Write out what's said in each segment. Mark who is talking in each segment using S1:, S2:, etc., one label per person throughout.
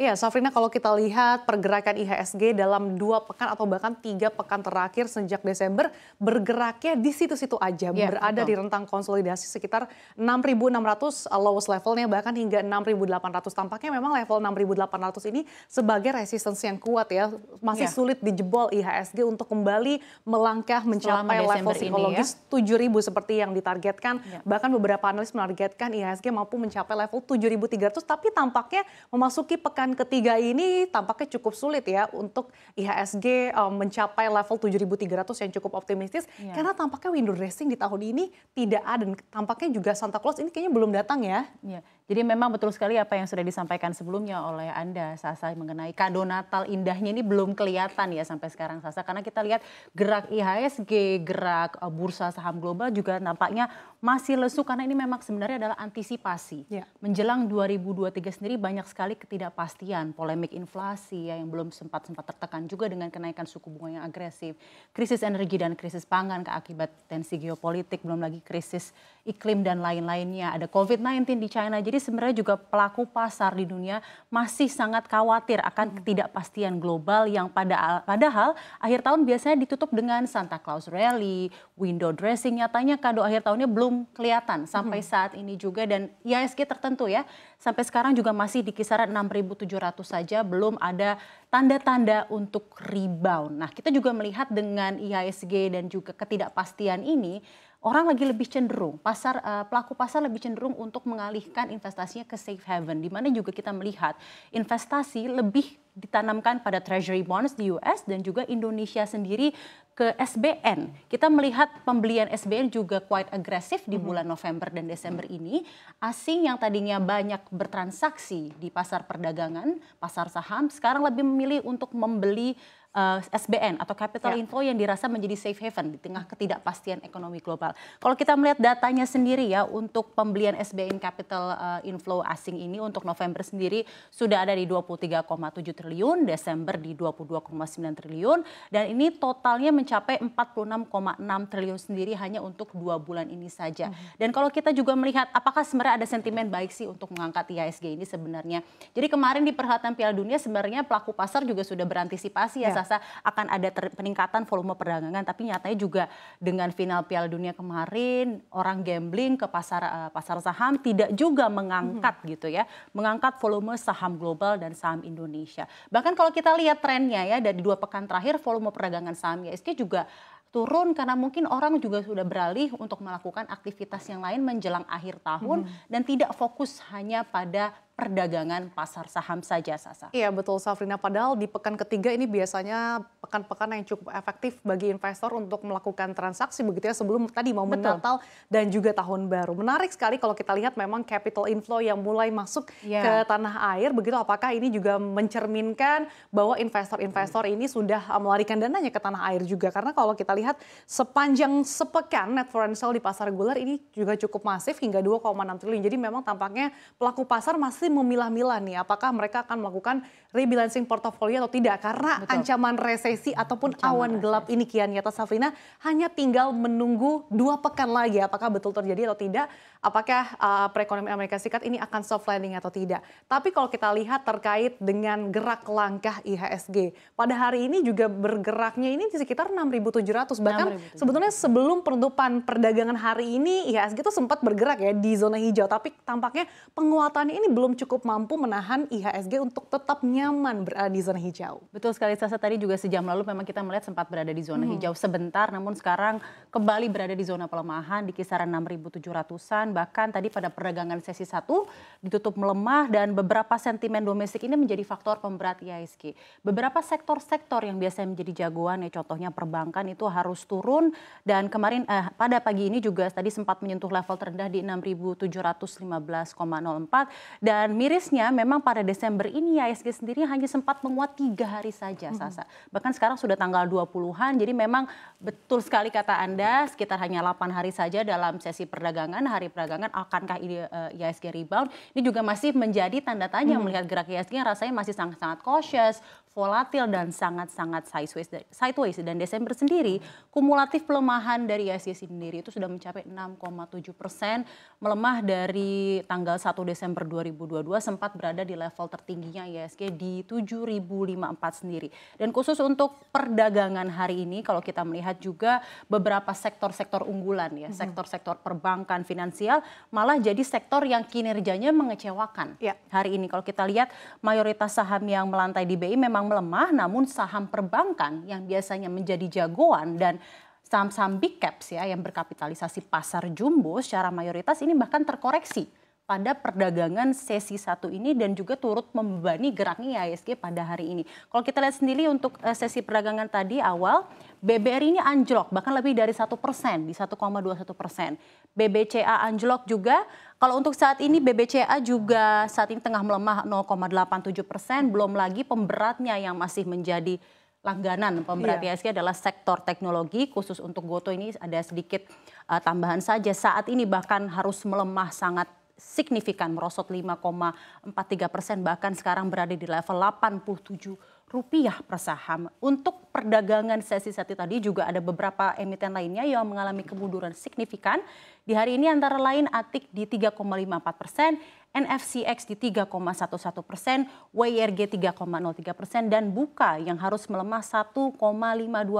S1: Iya, Safrina kalau kita lihat pergerakan IHSG dalam dua pekan atau bahkan tiga pekan terakhir sejak Desember bergeraknya di situ-situ aja, yeah, berada betul. di rentang konsolidasi sekitar 6.600 uh, lowest levelnya bahkan hingga 6.800. Tampaknya memang level 6.800 ini sebagai resistance yang kuat ya, masih yeah. sulit dijebol IHSG untuk kembali melangkah mencapai Selama level Desember psikologis ya. 7.000 seperti yang ditargetkan. Yeah. Bahkan beberapa analis menargetkan IHSG mampu mencapai level 7.300 tapi tampaknya memasuki pekan pekan ketiga ini tampaknya cukup sulit ya untuk IHSG um, eh, mencapai level 7.300 yang cukup optimistis yeah. karena tampaknya window dressing di tahun ini tidak
S2: ada dan tampaknya juga Santa Claus ini kayaknya belum datang ya. Yeah. Jadi memang betul sekali apa yang sudah disampaikan sebelumnya oleh Anda Sasa mengenai kado Natal indahnya ini belum kelihatan ya sampai sekarang Sasa karena kita lihat gerak IHSG, gerak eh, bursa saham global juga nampaknya masih lesu karena ini memang sebenarnya adalah antisipasi. Ya. Menjelang 2023 sendiri banyak sekali ketidakpastian ketidakpastian, polemik inflasi ya, yang belum sempat sempat tertekan juga dengan kenaikan suku bunga yang agresif, krisis energi dan krisis pangan akibat tensi geopolitik, belum lagi krisis iklim dan lain-lainnya. Ada COVID-19 di China, jadi sebenarnya juga pelaku pasar di dunia masih sangat khawatir akan hmm. ketidakpastian global yang pada padahal akhir tahun biasanya ditutup dengan Santa Claus rally, window dressing. Nyatanya kado akhir tahunnya belum kelihatan sampai hmm. saat ini juga dan IHSG tertentu ya sampai sekarang juga masih di kisaran 6.700 saja, belum ada tanda-tanda untuk rebound. Nah, kita juga melihat dengan IHSG dan juga ketidakpastian ini, orang lagi lebih cenderung pasar uh, pelaku pasar lebih cenderung untuk mengalihkan investasinya ke safe haven di mana juga kita melihat investasi lebih ditanamkan pada treasury bonds di US dan juga Indonesia sendiri ke SBN. Kita melihat pembelian SBN juga quite agresif di mm-hmm. bulan November dan Desember mm-hmm. ini. Asing yang tadinya banyak bertransaksi di pasar perdagangan, pasar saham, sekarang lebih memilih untuk membeli uh, eh, SBN atau capital ya. inflow yang dirasa menjadi safe haven di tengah ketidakpastian ekonomi global. Kalau kita melihat datanya sendiri ya untuk pembelian SBN capital uh, inflow asing ini untuk November sendiri sudah ada di 23,7 triliun, Desember di 22,9 triliun dan ini totalnya mencapai mencapai 46,6 triliun sendiri hanya untuk dua bulan ini saja. Hmm. Dan kalau kita juga melihat apakah sebenarnya ada sentimen baik sih untuk mengangkat IHSG ini sebenarnya. Jadi kemarin di perhelatan Piala Dunia sebenarnya pelaku pasar juga sudah berantisipasi ya, yeah. Sasa akan ada peningkatan volume perdagangan tapi nyatanya juga dengan final Piala Dunia kemarin orang gambling ke pasar uh, pasar saham tidak juga mengangkat hmm. gitu ya, mengangkat volume saham global dan saham Indonesia. Bahkan kalau kita lihat trennya ya dari dua pekan terakhir volume perdagangan saham IHSG juga turun karena mungkin orang juga sudah beralih untuk melakukan aktivitas yang lain menjelang akhir tahun hmm. dan tidak fokus hanya pada perdagangan pasar saham saja, Sasa.
S1: Iya, betul Safrina. Padahal di pekan ketiga ini biasanya pekan-pekan yang cukup efektif bagi investor untuk melakukan transaksi begitu ya sebelum tadi mau Natal dan juga tahun baru. Menarik sekali kalau kita lihat memang capital inflow yang mulai masuk yeah. ke tanah air begitu apakah ini juga mencerminkan bahwa investor-investor ini sudah eh, melarikan dananya ke tanah air juga karena kalau kita lihat sepanjang sepekan net foreign sale di pasar reguler ini juga cukup masif hingga 2,6 triliun. Jadi memang tampaknya pelaku pasar masih masih memilah-milah nih apakah mereka akan melakukan rebalancing portofolio atau tidak karena Betul. ancaman resesi ataupun ancaman awan resesi. gelap ini kian nyata ya, Safrina hanya tinggal menunggu dua pekan lagi apakah betul terjadi atau tidak apakah uh, perekonomian Amerika Serikat ini akan soft landing atau tidak tapi kalau kita lihat terkait dengan gerak langkah IHSG pada hari ini juga bergeraknya ini di sekitar 6.700 bahkan 6.700. sebetulnya sebelum penutupan perdagangan hari ini IHSG itu sempat bergerak ya di zona hijau tapi tampaknya penguatan ini belum cukup mampu menahan
S2: IHSG untuk tetap nyaman berada di zona hijau. Betul sekali Sasa tadi juga sejam lalu memang kita melihat sempat berada di zona hmm. hijau sebentar namun sekarang kembali berada di zona pelemahan di kisaran 6.700-an bahkan tadi pada perdagangan sesi 1 ditutup melemah dan beberapa sentimen domestik ini menjadi faktor pemberat IHSG. Beberapa sektor-sektor yang biasanya menjadi jagoan ya contohnya perbankan itu harus turun dan kemarin eh, pada pagi ini juga tadi sempat menyentuh level terendah di 6.715,04 dan dan mirisnya memang pada Desember ini ISG sendiri hanya sempat menguat tiga hari saja, hmm. Sasa. Bahkan sekarang sudah tanggal 20-an, jadi memang betul sekali kata Anda, sekitar hanya 8 hari saja dalam sesi perdagangan, hari perdagangan, akankah ISG eh, rebound? Ini juga masih menjadi tanda tanya hmm. melihat gerak ISG yang rasanya masih sangat-sangat cautious, volatil dan sangat-sangat sideways, sideways dan Desember sendiri kumulatif pelemahan dari ISG sendiri itu sudah mencapai 6,7 persen melemah dari tanggal 1 Desember 2022 2022 sempat berada di level tertingginya ISG di 7.054 sendiri. Dan khusus untuk perdagangan hari ini kalau kita melihat juga beberapa sektor-sektor unggulan ya, mm-hmm. sektor-sektor perbankan, finansial malah jadi sektor yang kinerjanya mengecewakan ya. hari ini. Kalau kita lihat mayoritas saham yang melantai di BI memang melemah namun saham perbankan yang biasanya menjadi jagoan dan saham-saham big caps ya yang berkapitalisasi pasar jumbo secara mayoritas ini bahkan terkoreksi pada perdagangan sesi satu ini dan juga turut membebani geraknya IHSG pada hari ini. Kalau kita lihat sendiri untuk eh, sesi perdagangan tadi awal, BBR ini anjlok bahkan lebih dari satu persen di 1,21 persen. BBCA anjlok juga. Kalau untuk saat ini BBCA juga saat ini tengah melemah 0,87 persen. Belum lagi pemberatnya yang masih menjadi langganan pemberat iya. IHSG adalah sektor teknologi khusus untuk Goto ini ada sedikit uh, tambahan saja saat ini bahkan harus melemah sangat signifikan merosot 5,43 persen bahkan sekarang berada di level 87 rupiah per saham. Untuk perdagangan sesi satu tadi juga ada beberapa emiten lainnya yang mengalami kemunduran signifikan. Di hari ini antara lain Atik di 3,54 persen, NFCX di 3,11 persen, WIRG e 3,03 persen, dan Buka yang harus melemah 1,52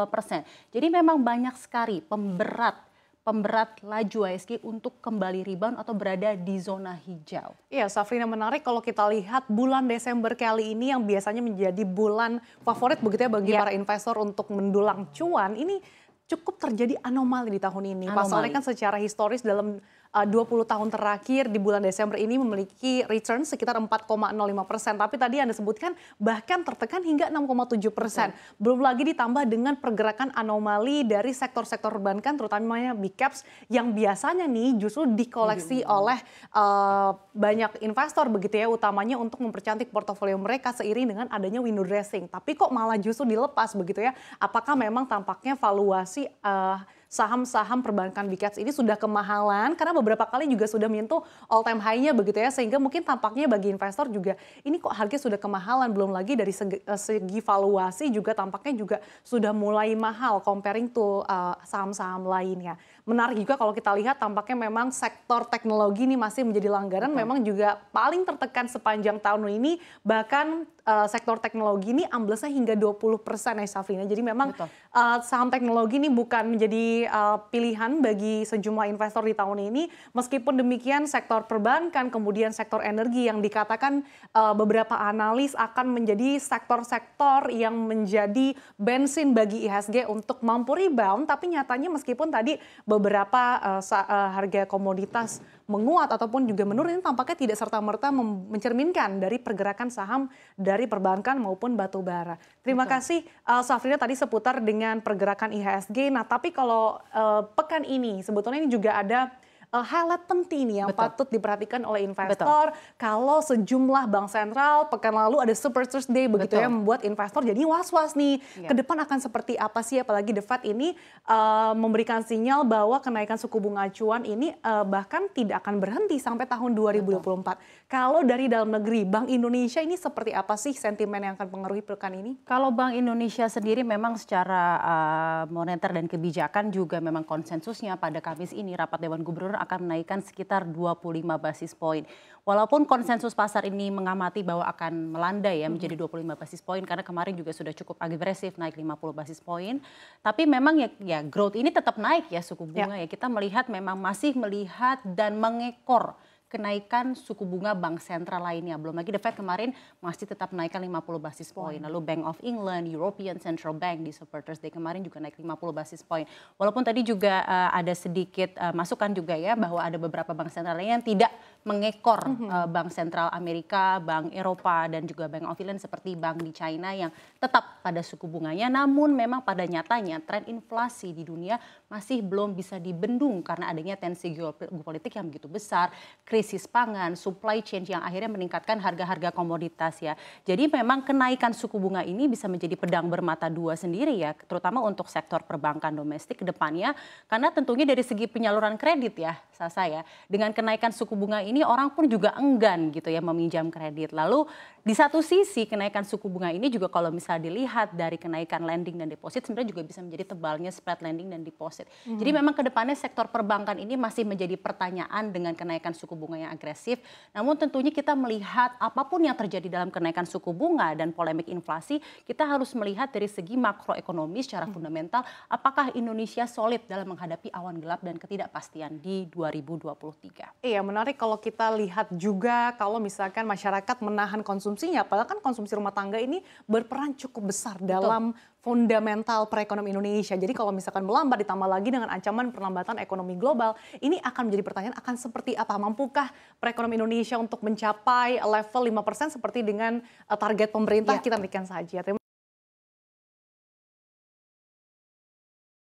S2: persen. Jadi memang banyak sekali pemberat pemberat laju ISG untuk kembali rebound atau berada di zona hijau.
S1: Iya, Safrina menarik kalau kita lihat bulan Desember kali ini yang biasanya menjadi bulan favorit begitu ya bagi ya. para investor untuk mendulang cuan, ini cukup terjadi anomali di tahun ini. Anomali. Pasalnya kan secara historis dalam Eh, uh, 20 tahun terakhir di bulan Desember ini memiliki return sekitar 4,05 persen. Tapi tadi Anda sebutkan bahkan tertekan hingga 6,7 persen. Belum lagi ditambah dengan pergerakan anomali dari sektor-sektor perbankan, terutamanya big caps yang biasanya nih justru dikoleksi -hmm. oleh uh, banyak investor begitu ya, utamanya untuk mempercantik portofolio mereka seiring dengan adanya window dressing. Tapi kok malah justru dilepas begitu ya? Apakah memang tampaknya valuasi uh, saham-saham perbankan Big cats ini sudah kemahalan karena beberapa kali juga sudah menyentuh all time high-nya begitu ya sehingga mungkin tampaknya bagi investor juga ini kok harga sudah kemahalan belum lagi dari segi, eh, segi valuasi juga tampaknya juga sudah mulai mahal comparing to uh, saham-saham lainnya. Menarik juga kalau kita lihat tampaknya memang sektor teknologi ini masih menjadi langgaran hmm. memang juga paling tertekan sepanjang tahun ini bahkan uh, sektor teknologi ini amblesnya hingga 20 persen ya Safrina. Jadi memang uh, saham teknologi ini bukan menjadi uh, pilihan bagi sejumlah investor di tahun ini. Meskipun demikian sektor perbankan, kemudian sektor energi yang dikatakan uh, beberapa analis akan menjadi sektor-sektor yang menjadi bensin bagi IHSG untuk mampu rebound. Tapi nyatanya meskipun tadi beberapa uh, uh, harga komoditas menguat ataupun juga menurun ini tampaknya tidak serta-merta mencerminkan dari pergerakan saham dari perbankan maupun batu bara. Terima Betul. kasih uh, Safrina tadi seputar dengan pergerakan IHSG. Nah, tapi kalau uh, pekan ini sebetulnya ini juga ada uh, highlight penting nih yang Betul. patut diperhatikan oleh investor. Betul. Kalau sejumlah bank sentral pekan lalu ada Super Tuesday begitu ya membuat investor jadi was-was nih Ya. ke depan akan seperti apa sih apalagi The Fed ini uh, memberikan sinyal bahwa kenaikan suku bunga acuan ini uh, bahkan tidak akan berhenti sampai tahun 2024. Betul. Kalau dari dalam negeri, Bank Indonesia ini seperti apa sih sentimen yang akan memengaruhi pekan ini?
S2: Kalau Bank Indonesia sendiri memang secara uh, moneter dan kebijakan juga memang konsensusnya pada Kamis ini rapat Dewan Gubernur akan menaikkan sekitar 25 basis poin. Walaupun konsensus pasar ini mengamati bahwa akan melandai ya hmm. menjadi 25 basis poin karena kemarin juga sudah cukup agresif naik 50 basis poin. Tapi memang ya, ya growth ini tetap naik ya suku ya. bunga ya. ya. Kita melihat memang masih melihat dan mengekor kenaikan suku bunga bank sentral lainnya. Belum lagi The Fed kemarin masih tetap naikkan 50 basis point. Lalu Bank of England, European Central Bank di Super Day kemarin juga naik 50 basis point. Walaupun tadi juga uh, ada sedikit uh, masukan juga ya bahwa ada beberapa bank sentral lain yang tidak mengekor mm -hmm. uh, bank sentral Amerika, bank Eropa dan juga Bank of England seperti bank di China yang tetap pada suku bunganya. Namun memang pada nyatanya tren inflasi di dunia masih belum bisa dibendung karena adanya tensi geopolitik yang begitu besar, krisis pangan, supply chain yang akhirnya meningkatkan harga-harga komoditas ya. Jadi memang kenaikan suku bunga ini bisa menjadi pedang bermata dua sendiri ya, terutama untuk sektor perbankan domestik ke depannya karena tentunya dari segi penyaluran kredit ya, saya dengan kenaikan suku bunga ini orang pun juga enggan gitu ya meminjam kredit. Lalu di satu sisi kenaikan suku bunga ini juga kalau misalnya dilihat dari kenaikan lending dan deposit sebenarnya juga bisa menjadi tebalnya spread lending dan deposit. Hmm. Jadi memang kedepannya sektor perbankan ini masih menjadi pertanyaan dengan kenaikan suku bunga yang agresif. Namun tentunya kita melihat apapun yang terjadi dalam kenaikan suku bunga dan polemik inflasi, kita harus melihat dari segi makroekonomi secara hmm. fundamental apakah Indonesia solid dalam menghadapi awan gelap dan ketidakpastian di 2023.
S1: Iya menarik kalau kita lihat juga kalau misalkan masyarakat menahan konsumsinya, padahal kan konsumsi rumah tangga ini berperan cukup besar dalam fundamental perekonomian Indonesia. Jadi kalau misalkan melambat ditambah lagi dengan ancaman perlambatan ekonomi global, ini akan menjadi pertanyaan akan seperti apa? Mampukah perekonomian Indonesia untuk mencapai level 5% seperti dengan eh, target pemerintah ya. kita berikan saja?